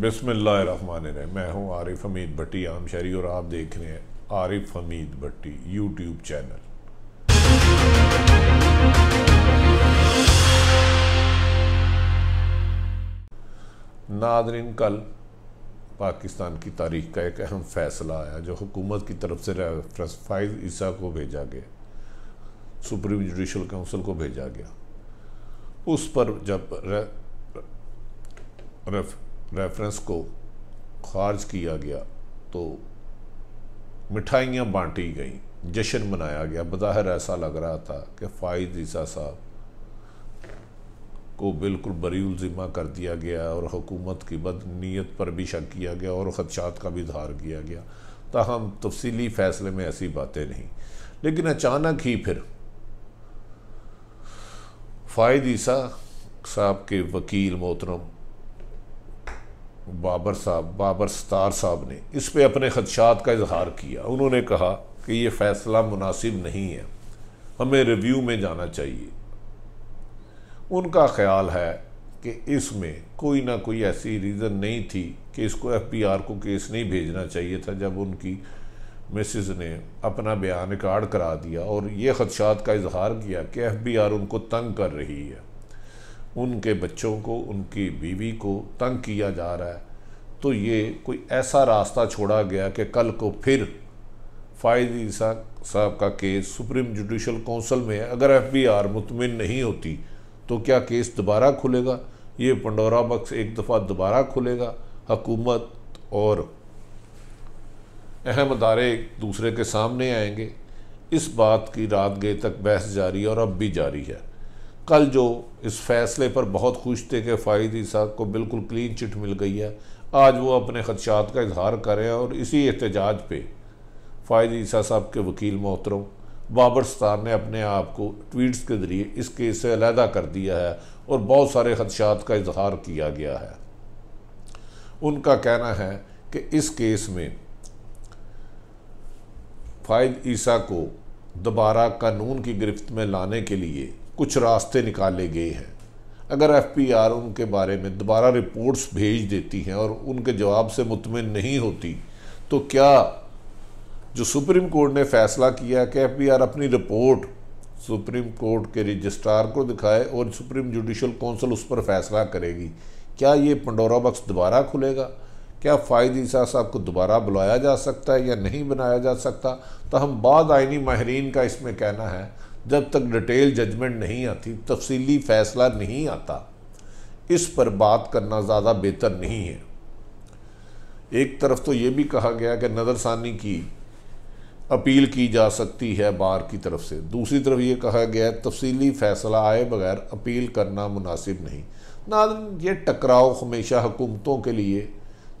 बिसमीम मैं हूँ आरिफ हमीद भट्टी शहरी और आप देख रहे हैं आरिफ हमीद भट्टी यूट्यूब चैनल नादरीन कल पाकिस्तान की तारीख का एक अहम फैसला आया जो हुकूमत की तरफ से रेफरेंस फाइज ईसा को भेजा गया सुप्रीम जुडिशल काउंसिल को भेजा गया उस पर जब रे, रेफरेंस को खारज किया गया तो मिठाइयाँ बांटी गई जश्न मनाया गया बज़ाहिर ऐसा लग रहा था कि फ़ायद ईसा साहब को बिल्कुल बरीउल ज़िम्मा कर दिया गया और हुकूमत की बद नीयत पर भी शक किया गया और ख़दशात का भी इजहार किया गया ताहम तफसीली फ़ैसले में ऐसी बातें नहीं लेकिन अचानक ही फिर फ़ायद ईसा साहब के वकील मोहतरम बाबर साहब बाबर सतार साहब ने इस पर अपने खदशात का इजहार किया उन्होंने कहा कि ये फ़ैसला मुनासिब नहीं है हमें रिव्यू में जाना चाहिए उनका ख्याल है कि इसमें कोई ना कोई ऐसी रीज़न नहीं थी कि इसको एफ बी आर को केस नहीं भेजना चाहिए था जब उनकी मिसिज़ ने अपना बयान रिकॉर्ड करा दिया और ये खदशात का इजहार किया कि एफ बी आर उनको तंग कर रही है उनके बच्चों को उनकी बीवी को तंग किया जा रहा है तो ये कोई ऐसा रास्ता छोड़ा गया कि कल को फिर फ़ायद ईसा साहब का केस सुप्रीम जुडिशल काउंसिल में अगर एफ बी आर मुतमिन नहीं होती तो क्या केस दोबारा खुलेगा ये पंडोरा बक्स एक दफ़ा दोबारा खुलेगा हकूमत और अहम अदारे एक दूसरे के सामने आएंगे इस बात की रात गए तक बहस जारी और अब भी जारी है कल जो इस फैसले पर बहुत खुश थे कि फ़ायद ईसा को बिल्कुल क्लीन चिट मिल गई है आज वो अपने खदशात का इजहार करें और इसी एहतजाज पे फ़ायद ईसा साहब के वकील मोहतरम बाबर स्तार ने अपने आप को ट्वीट्स के ज़रिए इस केस से अलहदा कर दिया है और बहुत सारे खदशात का इजहार किया गया है उनका कहना है कि इस केस में फ़ायद ईसा को दोबारा कानून की गिरफ्त में लाने के लिए कुछ रास्ते निकाले गए हैं अगर एफपीआर उनके बारे में दोबारा रिपोर्ट्स भेज देती हैं और उनके जवाब से मुतमिन नहीं होती तो क्या जो सुप्रीम कोर्ट ने फैसला किया कि आर अपनी रिपोर्ट सुप्रीम कोर्ट के रजिस्ट्रार को दिखाए और सुप्रीम जुडिशल कौंसिल उस पर फैसला करेगी क्या ये पंडोरा बक्स दोबारा खुलेगा क्या फ़ायद ईसा साहब को दोबारा बुलाया जा सकता है या नहीं बनाया जा सकता तो हम बाद आइनी माहरीन का इसमें कहना है जब तक डिटेल जजमेंट नहीं आती तफसीली फैसला नहीं आता इस पर बात करना ज़्यादा बेहतर नहीं है एक तरफ तो ये भी कहा गया कि नज़रसानी की अपील की जा सकती है बार की तरफ से दूसरी तरफ ये कहा गया तफसीली फैसला आए बगैर अपील करना मुनासिब नहीं ना ये टकराव हमेशा हुकूमतों के लिए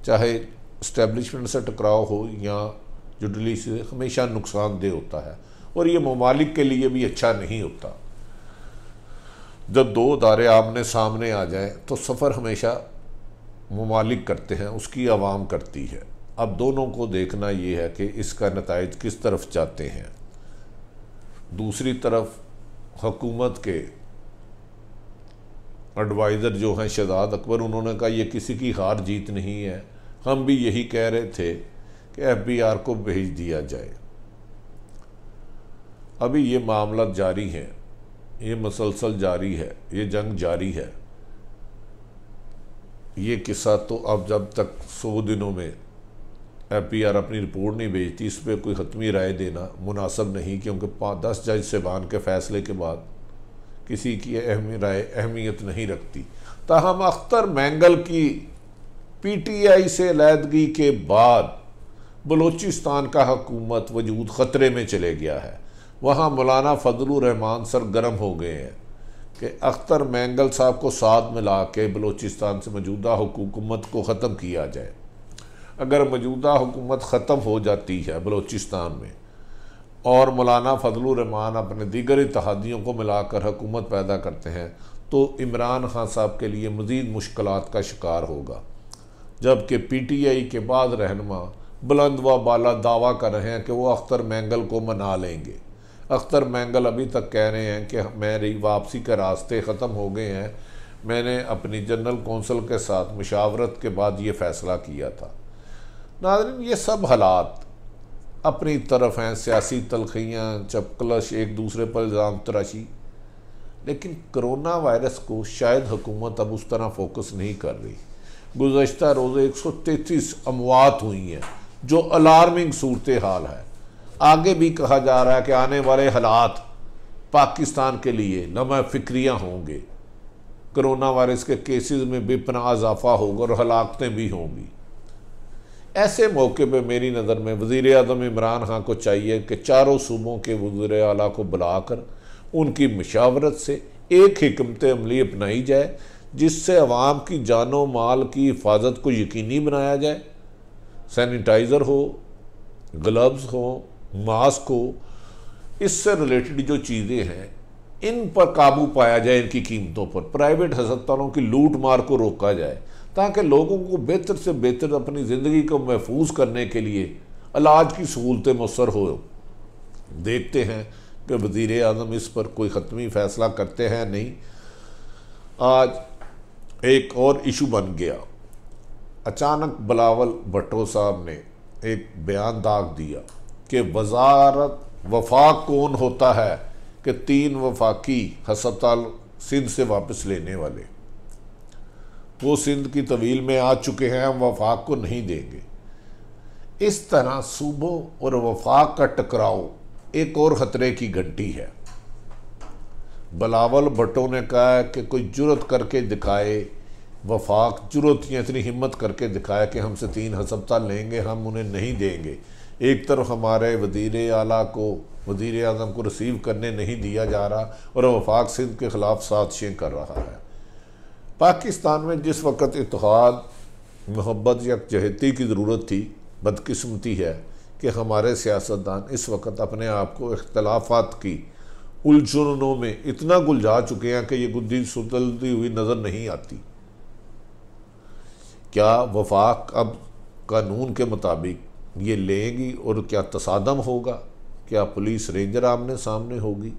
चाहे इस्टेबलिशमेंट से टकराव हो या जुडली से हमेशा नुकसानदेह होता है और ये ममालिक के लिए भी अच्छा नहीं होता जब दो दारे आमने सामने आ जाए तो सफ़र हमेशा ममालिक करते हैं उसकी आवाम करती है अब दोनों को देखना ये है कि इसका नतज किस तरफ जाते हैं दूसरी तरफ हकूमत के एडवाइज़र जो हैं शहजाद अकबर उन्होंने कहा यह किसी की हार जीत नहीं है हम भी यही कह रहे थे कि एफ बी आर को भेज दिया जाए अभी ये मामला जारी है ये मसलसल जारी है ये जंग जारी है ये किस्सा तो अब जब तक सौ दिनों में एफ पी आर अपनी रिपोर्ट नहीं भेजती इस पर कोई हतमी राय देना मुनासब नहीं क्योंकि पाँच दस जज सेबान के फैसले के बाद किसी की अहम राय अहमियत नहीं रखती ताहम अख्तर मैंगल की पी टी आई से अलीहदगी के बाद बलूचिस्तान का हकूमत वजूद ख़तरे में चले गया है वहाँ मौलाना फजलरहमान सरगर्म हो गए हैं कि अख्तर मैंगल साहब को साथ मिला के बलोचिस्तान से मौजूदा हुकूमत को ख़त्म किया जाए अगर मौजूदा हुकूमत ख़त्म हो जाती है बलोचिस्तान में और मौलाना फजलरहमान अपने दीगर इतिहादियों को मिलाकर हुकूमत पैदा करते हैं तो इमरान खान साहब के लिए मज़ीद मुश्किल का शिकार होगा जबकि पी टी आई के बाद रहनमा बुलंद व बाला दावा कर रहे हैं कि वह अख्तर मैंगल को मना लेंगे अख्तर मैंगल अभी तक कह रहे हैं कि मेरी वापसी के रास्ते ख़त्म हो गए हैं मैंने अपनी जनरल कौंसल के साथ मशावरत के बाद ये फ़ैसला किया था नादरीन ये सब हालात अपनी तरफ हैं सियासी तलखियाँ चपकलश एक दूसरे पर इल्ज़ाम तराशी लेकिन करोना वायरस को शायद हुकूमत अब उस तरह फोकस नहीं कर रही गुजशत रोज़ एक सौ तैतीस अमवात हुई हैं जो अलार्मिंग सूरत हाल है आगे भी कहा जा रहा है कि आने वाले हालात पाकिस्तान के लिए लम्हे फिक्रियाँ होंगे करोना वायरस के केसेस में बेपना इजाफा होगा और हलाकतें भी होंगी ऐसे मौके पर मेरी नज़र में वज़ी अजम इमरान खां को चाहिए कि चारों सूबों के वजूर अला को बुलाकर उनकी मशावरत से एक हमत अमली अपनाई जाए जिससे आवाम की जानो माल की हिफाजत को यकीनी बनाया जाए सैनिटाइज़र हो ग्लव्स हों मास्को को इससे रिलेटेड जो चीज़ें हैं इन पर काबू पाया जाए इनकी कीमतों पर प्राइवेट हस्पतालों की लूट मार को रोका जाए ताकि लोगों को बेहतर से बेहतर अपनी ज़िंदगी को महफूज करने के लिए इलाज की सहूलतें मसर हो देखते हैं कि वज़ी अजम इस पर कोई ख़त्मी फ़ैसला करते हैं नहीं आज एक और इशू बन गया अचानक बलावल भट्टो साहब ने एक बयान दाग दिया कि वजारत वफाक कौन होता है कि तीन वफाकी हस्पताल सिंध से वापस लेने वाले वो सिंध की तवील में आ चुके हैं हम वफाक को नहीं देंगे इस तरह सूबों और वफाक का टकराव एक और ख़तरे की घंटी है बलावल भट्टो ने कहा कि कोई जुरत करके दिखाए वफाक जुरत या इतनी हिम्मत करके दिखाया कि हमसे तीन हस्पताल लेंगे हम उन्हें नहीं देंगे एक तरफ हमारे वजीर अला को वजीर अजम को रिसीव करने नहीं दिया जा रहा और वफाक सिंध के ख़िलाफ़ साजिशें कर रहा है पाकिस्तान में जिस वक्त इतहाद मोहब्बत यकजहती की ज़रूरत थी बदकस्मती है कि हमारे सियासतदान इस वक्त अपने आप को इख्तलाफात की उलझनों में इतना गुलझा चुके हैं कि ये गुद्दी सुतलती हुई नज़र नहीं आती क्या वफाक अब कानून के मुताबिक ये लेंगी और क्या तसादम होगा क्या पुलिस रेंजर आमने सामने होगी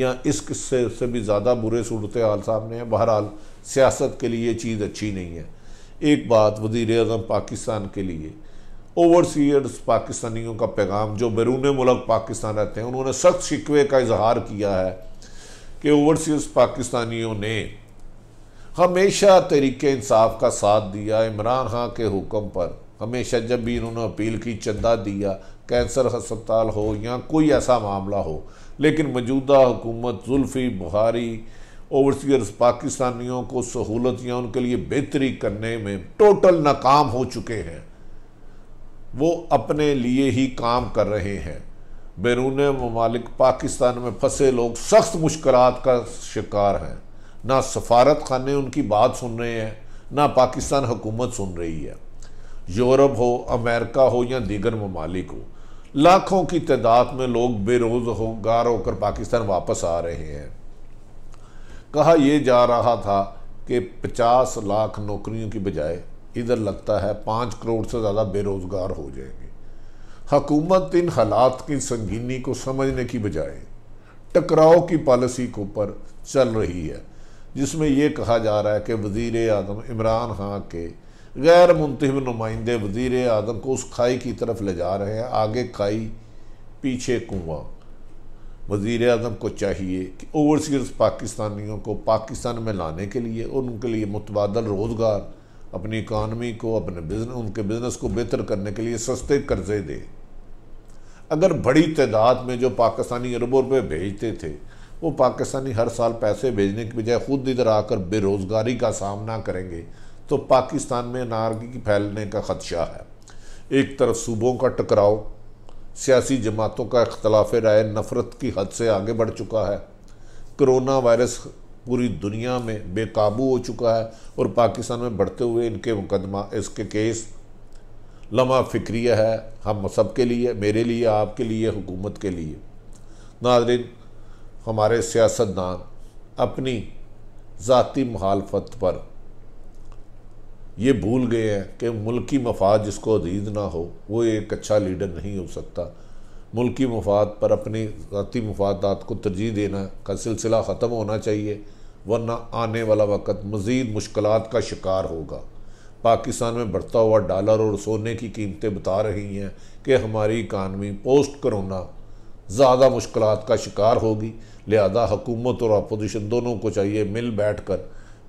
या इस किस्से से भी ज़्यादा बुरे सूरत हाल सामने है बहरहाल सियासत के लिए चीज़ अच्छी नहीं है एक बात वजीर अजम पाकिस्तान के लिए ओवरसीयर्स पाकिस्तानियों का पैगाम जो बैरून मुल्क पाकिस्तान रहते हैं उन्होंने सख्त शिकवे का इजहार किया है कि ओवरसीज पाकिस्तानियों ने हमेशा तरीके इंसाफ का साथ दिया इमरान खां के हुक्म पर हमेशा जब भी इन्होंने अपील की चंदा दिया कैंसर हस्पताल हो या कोई ऐसा मामला हो लेकिन मौजूदा हुकूमत जुल्फ़ी बुहारी ओवरसीयर्स पाकिस्तानियों को सहूलत या उनके लिए बेहतरी करने में टोटल नाकाम हो चुके हैं वो अपने लिए ही काम कर रहे हैं बैरून ममालिक पाकिस्तान में फंसे लोग सख्त मुश्किल का शिकार हैं ना सफारत खाने उनकी बात सुन रहे हैं ना पाकिस्तान हुकूमत सुन रही है यूरोप हो अमेरिका हो या दीगर ममालिक हो लाखों की तादाद में लोग बेरोज हो गार होकर पाकिस्तान वापस आ रहे हैं कहा यह जा रहा था कि 50 लाख नौकरियों की बजाय इधर लगता है पांच करोड़ से ज़्यादा बेरोज़गार हो जाएंगे हकूमत इन हालात की संगीनी को समझने की बजाय टकराव की पॉलिसी के ऊपर चल रही है जिसमें यह कहा जा रहा है कि वज़ी अजम इमरान खां के गैर मुंतब नुमाइंदे वजीर अजम को उस खाई की तरफ ले जा रहे हैं आगे खाई पीछे कुआ वजीर अजम को चाहिए कि ओवरसीज पाकिस्तानियों को पाकिस्तान में लाने के लिए और उनके लिए मुतबाद रोज़गार अपनी इकानमी को अपने बिजने उनके बिजनेस को बेहतर करने के लिए सस्ते कर्जे दे अगर बड़ी तादाद में जो पाकिस्तानी अरबों रुपये भेजते थे वो पाकिस्तानी हर साल पैसे भेजने के बजाय खुद इधर आकर बेरोज़गारी का सामना करेंगे तो पाकिस्तान में नारगी फैलने का खदशा है एक तरफ सूबों का टकराव सियासी जमातों का अख्तलाफ राय नफरत की हद से आगे बढ़ चुका है करोना वायरस पूरी दुनिया में बेकाबू हो चुका है और पाकिस्तान में बढ़ते हुए इनके मुकदमा इसके केस लम्हा फिक्रिय है हम सब के लिए मेरे लिए आपके लिए हुकूमत के लिए नाजरीन हमारे सियासतदान अपनी ज़ाती महालफत पर ये भूल गए हैं कि मुल्की मफाद जिसको अधीद ना हो वो एक अच्छा लीडर नहीं हो सकता मुल्की मफाद पर अपनी ज़ाती मफादात को तरजीह देना का सिलसिला ख़त्म होना चाहिए वरना आने वाला वक्त मज़ीद मुश्किल का शिकार होगा पाकिस्तान में बढ़ता हुआ डॉलर और सोने की कीमतें बता रही हैं कि हमारी इकानमी पोस्ट करोना ज़्यादा मुश्किल का शिकार होगी लिहाजा हुकूमत और अपोजिशन दोनों को चाहिए मिल बैठ कर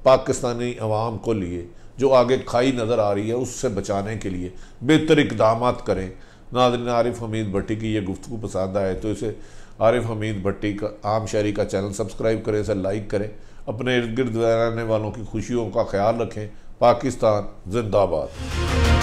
पाकिस्तानी आवाम को लिए जो आगे खाई नज़र आ रही है उससे बचाने के लिए बेहतर इकदाम करें नादरीन आरिफ हमीद भट्टी की ये गुफ्तु पसंद आए तो इसे आरिफ हमीद भट्टी का आम शायरी का चैनल सब्सक्राइब करें इसे लाइक करें अपने इर्द गिर्द रहने वालों की खुशियों का ख्याल रखें पाकिस्तान जिंदाबाद